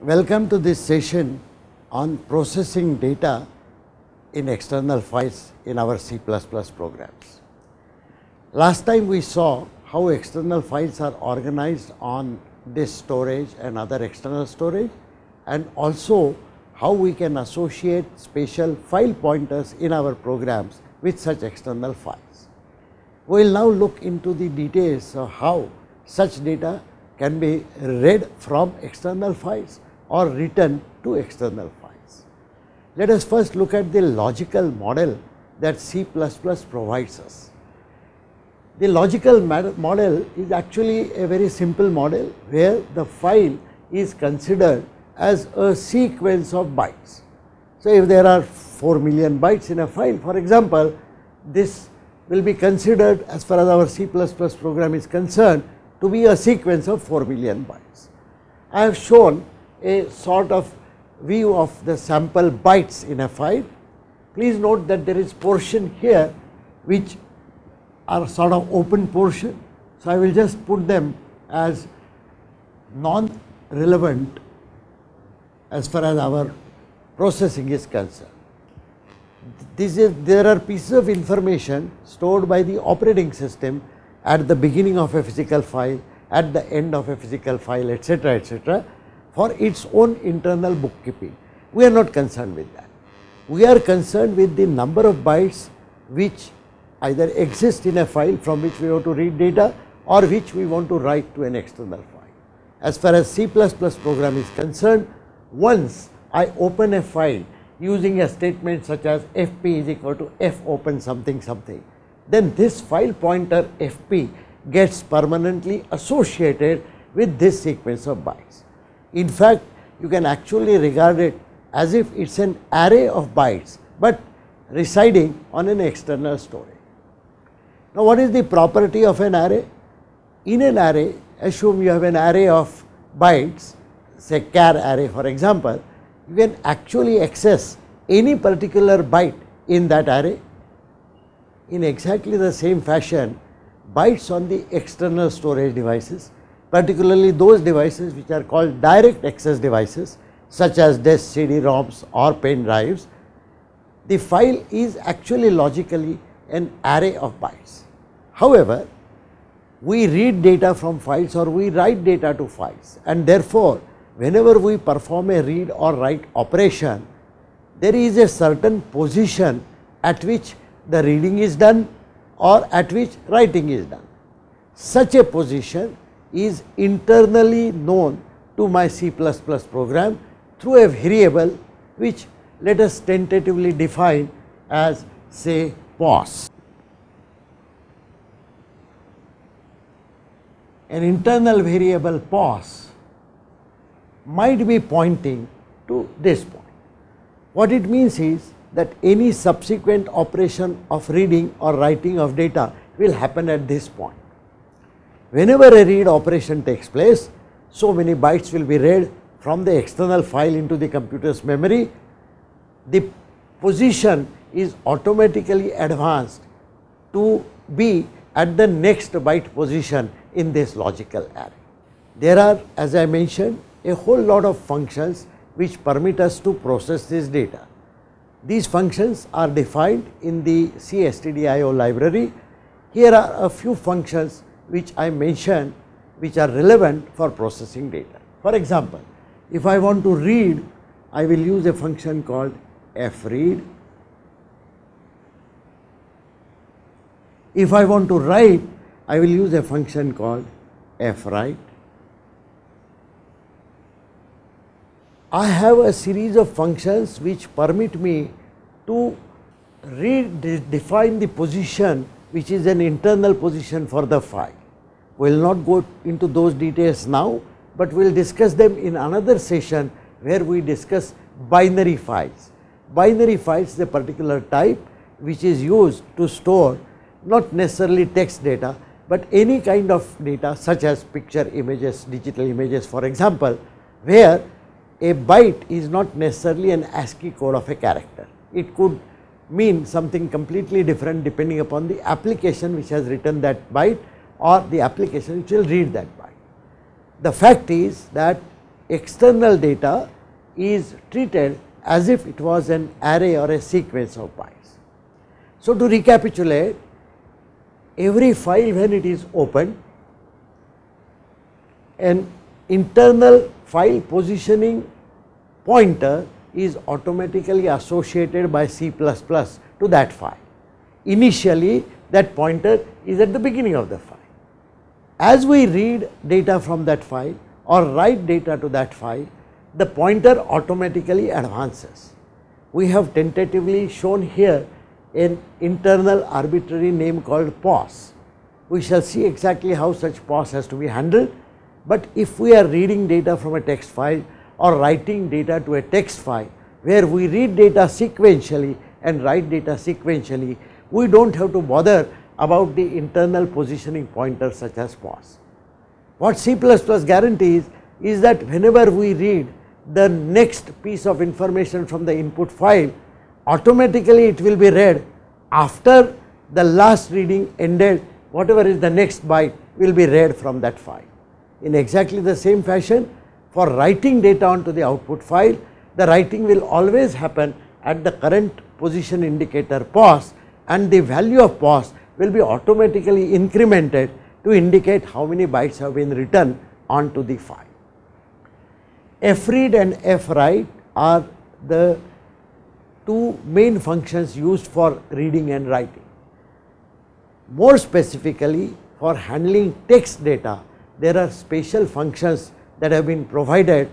Welcome to this session on processing data in external files in our C++ programs. Last time we saw how external files are organized on disk storage and other external storage and also how we can associate spatial file pointers in our programs with such external files. We will now look into the details of how such data can be read from external files or return to external files. Let us first look at the logical model that C++ provides us. The logical model is actually a very simple model where the file is considered as a sequence of bytes. So, if there are 4 million bytes in a file for example, this will be considered as far as our C++ program is concerned to be a sequence of 4 million bytes. I have shown a sort of view of the sample bytes in a file. Please note that there is portion here which are sort of open portion. So, I will just put them as non-relevant as far as our processing is concerned. This is, there are pieces of information stored by the operating system at the beginning of a physical file, at the end of a physical file, etc., etc for its own internal bookkeeping. We are not concerned with that. We are concerned with the number of bytes which either exist in a file from which we want to read data or which we want to write to an external file. As far as C++ program is concerned, once I open a file using a statement such as fp is equal to f open something something, then this file pointer fp gets permanently associated with this sequence of bytes. In fact, you can actually regard it as if it's an array of bytes, but residing on an external storage. Now, what is the property of an array? In an array, assume you have an array of bytes, say char array for example, you can actually access any particular byte in that array. In exactly the same fashion, bytes on the external storage devices particularly those devices which are called direct access devices such as disk, CD-ROMs or pen drives, the file is actually logically an array of bytes. However, we read data from files or we write data to files and therefore, whenever we perform a read or write operation, there is a certain position at which the reading is done or at which writing is done. Such a position is internally known to my C++ program through a variable which let us tentatively define as say pos. An internal variable pos might be pointing to this point. What it means is that any subsequent operation of reading or writing of data will happen at this point. Whenever a read operation takes place, so many bytes will be read from the external file into the computer's memory. The position is automatically advanced to be at the next byte position in this logical array. There are as I mentioned a whole lot of functions which permit us to process this data. These functions are defined in the CSTDIO library. Here are a few functions which I mentioned which are relevant for processing data. For example, if I want to read, I will use a function called fread. If I want to write, I will use a function called fwrite. I have a series of functions which permit me to redefine the position which is an internal position for the file. We will not go into those details now, but we will discuss them in another session where we discuss binary files. Binary files is a particular type which is used to store not necessarily text data, but any kind of data such as picture images, digital images for example, where a byte is not necessarily an ASCII code of a character. It could mean something completely different depending upon the application which has written that byte or the application which will read that byte. The fact is that external data is treated as if it was an array or a sequence of bytes. So, to recapitulate every file when it is opened an internal file positioning pointer is automatically associated by C++ to that file. Initially that pointer is at the beginning of the file. As we read data from that file or write data to that file, the pointer automatically advances. We have tentatively shown here an internal arbitrary name called POS. We shall see exactly how such POS has to be handled. But if we are reading data from a text file or writing data to a text file where we read data sequentially and write data sequentially, we do not have to bother about the internal positioning pointer such as POS. What C++ guarantees is that whenever we read the next piece of information from the input file, automatically it will be read after the last reading ended, whatever is the next byte will be read from that file. In exactly the same fashion, for writing data onto the output file, the writing will always happen at the current position indicator POS and the value of POS will be automatically incremented to indicate how many bytes have been written onto the file. F-read and F-write are the two main functions used for reading and writing. More specifically for handling text data there are special functions that have been provided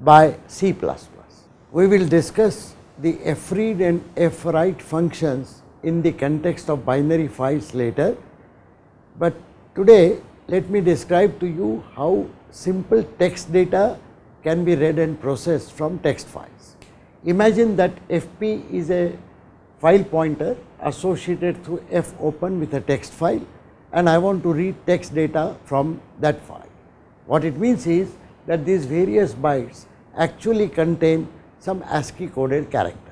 by C++. We will discuss the f-read and f-write functions in the context of binary files later. But today let me describe to you how simple text data can be read and processed from text files. Imagine that FP is a file pointer associated through F open with a text file and I want to read text data from that file. What it means is that these various bytes actually contain some ASCII coded character.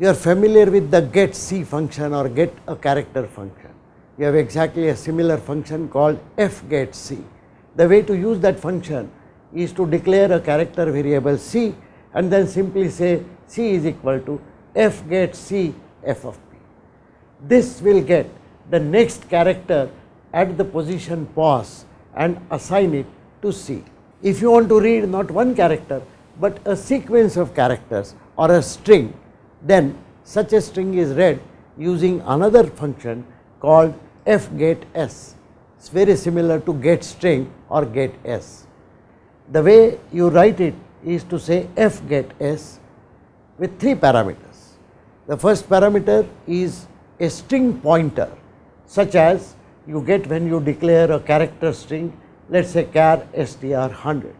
You are familiar with the get C function or get a character function. You have exactly a similar function called f get C. The way to use that function is to declare a character variable C and then simply say C is equal to f get C f of p. This will get the next character at the position pause and assign it to C. If you want to read not one character but a sequence of characters or a string then such a string is read using another function called s. It's very similar to get string or get s. The way you write it is to say f get s with three parameters. The first parameter is a string pointer such as you get when you declare a character string let us say char str 100.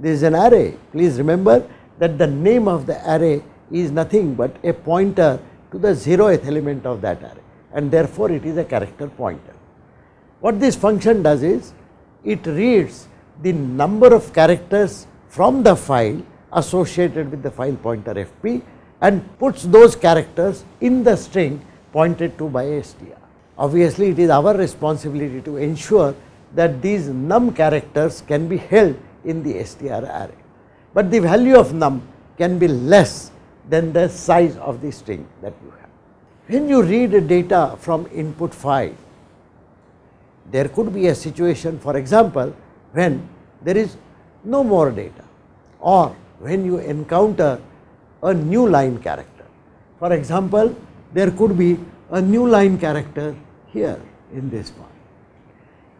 This is an array. Please remember that the name of the array is nothing but a pointer to the zeroth element of that array and therefore it is a character pointer. What this function does is it reads the number of characters from the file associated with the file pointer fp and puts those characters in the string pointed to by str. Obviously, it is our responsibility to ensure that these num characters can be held in the str array, but the value of num can be less than the size of the string that you have. When you read data from input file, there could be a situation for example when there is no more data or when you encounter a new line character. For example, there could be a new line character here in this file.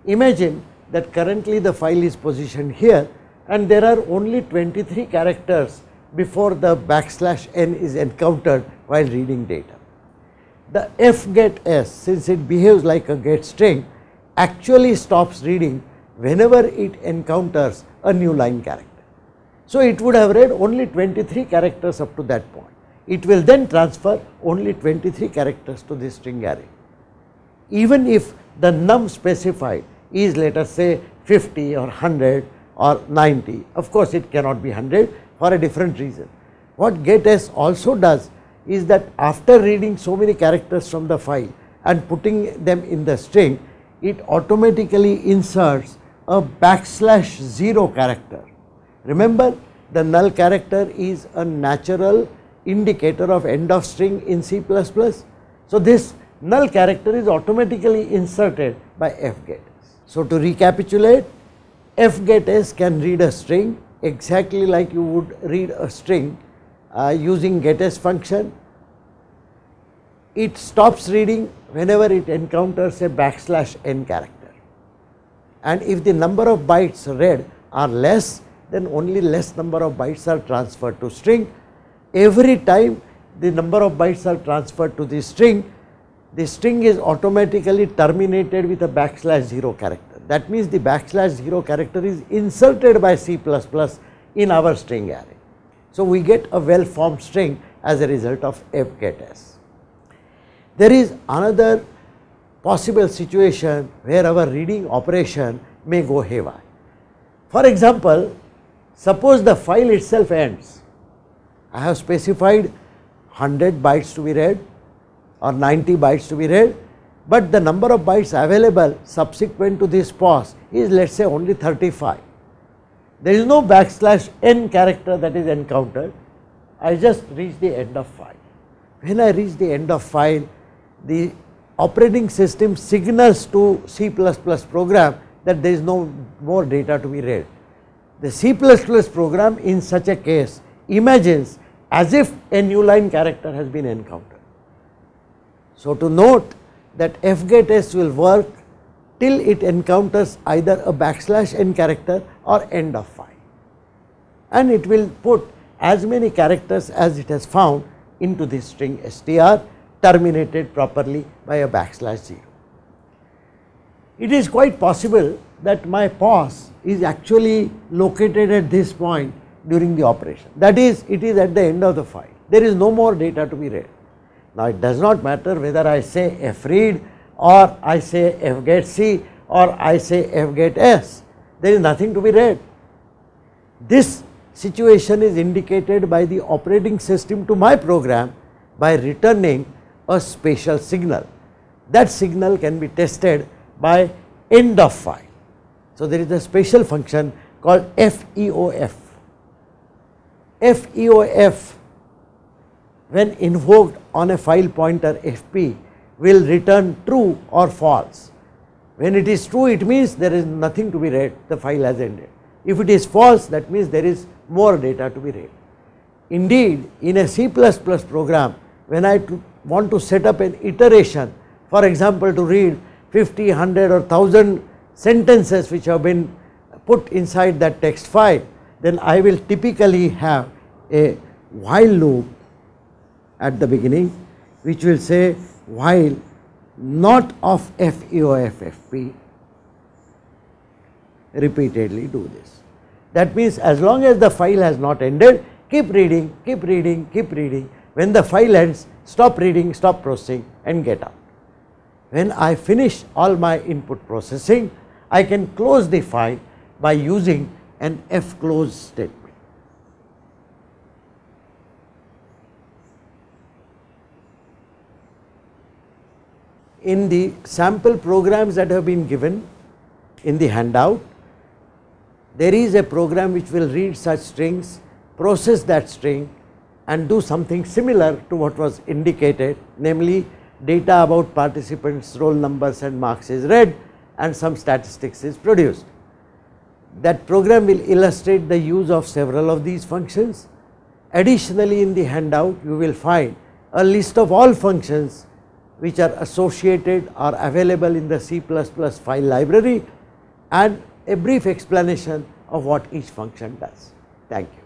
Imagine that currently the file is positioned here and there are only 23 characters before the backslash n is encountered while reading data. The f get s since it behaves like a get string actually stops reading whenever it encounters a new line character. So, it would have read only 23 characters up to that point. It will then transfer only 23 characters to the string array. Even if the num specified is let us say 50 or 100 or 90, of course, it cannot be 100 for a different reason. What Gates also does is that after reading so many characters from the file and putting them in the string, it automatically inserts a backslash 0 character. Remember the null character is a natural indicator of end of string in C++. So this null character is automatically inserted by fget. So to recapitulate, fget can read a string exactly like you would read a string uh, using gettest function. It stops reading whenever it encounters a backslash n character. And if the number of bytes read are less, then only less number of bytes are transferred to string. Every time the number of bytes are transferred to the string, the string is automatically terminated with a backslash 0 character. That means the backslash 0 character is inserted by C++ in our string array. So we get a well formed string as a result of fgets. There is another possible situation where our reading operation may go haywire. For example, suppose the file itself ends. I have specified 100 bytes to be read or 90 bytes to be read but the number of bytes available subsequent to this pause is let us say only 35. There is no backslash n character that is encountered, I just reach the end of file. When I reach the end of file, the operating system signals to C++ program that there is no more data to be read. The C++ program in such a case imagines as if a new line character has been encountered. So to note that f gate s will work till it encounters either a backslash n character or end of phi and it will put as many characters as it has found into this string str terminated properly by a backslash 0. It is quite possible that my pause is actually located at this point during the operation that is it is at the end of the file there is no more data to be read now it does not matter whether I say F read or I say F get C or I say F get S, there is nothing to be read. This situation is indicated by the operating system to my program by returning a special signal. That signal can be tested by end of file. So there is a special function called FEOF. FEOF when invoked on a file pointer fp will return true or false. When it is true it means there is nothing to be read the file has ended. If it is false that means there is more data to be read. Indeed in a C++ program when I to want to set up an iteration for example to read 50, 100 or 1000 sentences which have been put inside that text file then I will typically have a while loop at the beginning which will say while not of FE FFP repeatedly do this. That means as long as the file has not ended keep reading, keep reading, keep reading. When the file ends stop reading, stop processing and get out. When I finish all my input processing I can close the file by using an F close statement. in the sample programs that have been given in the handout, there is a program which will read such strings, process that string and do something similar to what was indicated, namely data about participants, roll numbers and marks is read and some statistics is produced. That program will illustrate the use of several of these functions. Additionally, in the handout you will find a list of all functions which are associated are available in the C++ file library and a brief explanation of what each function does. Thank you.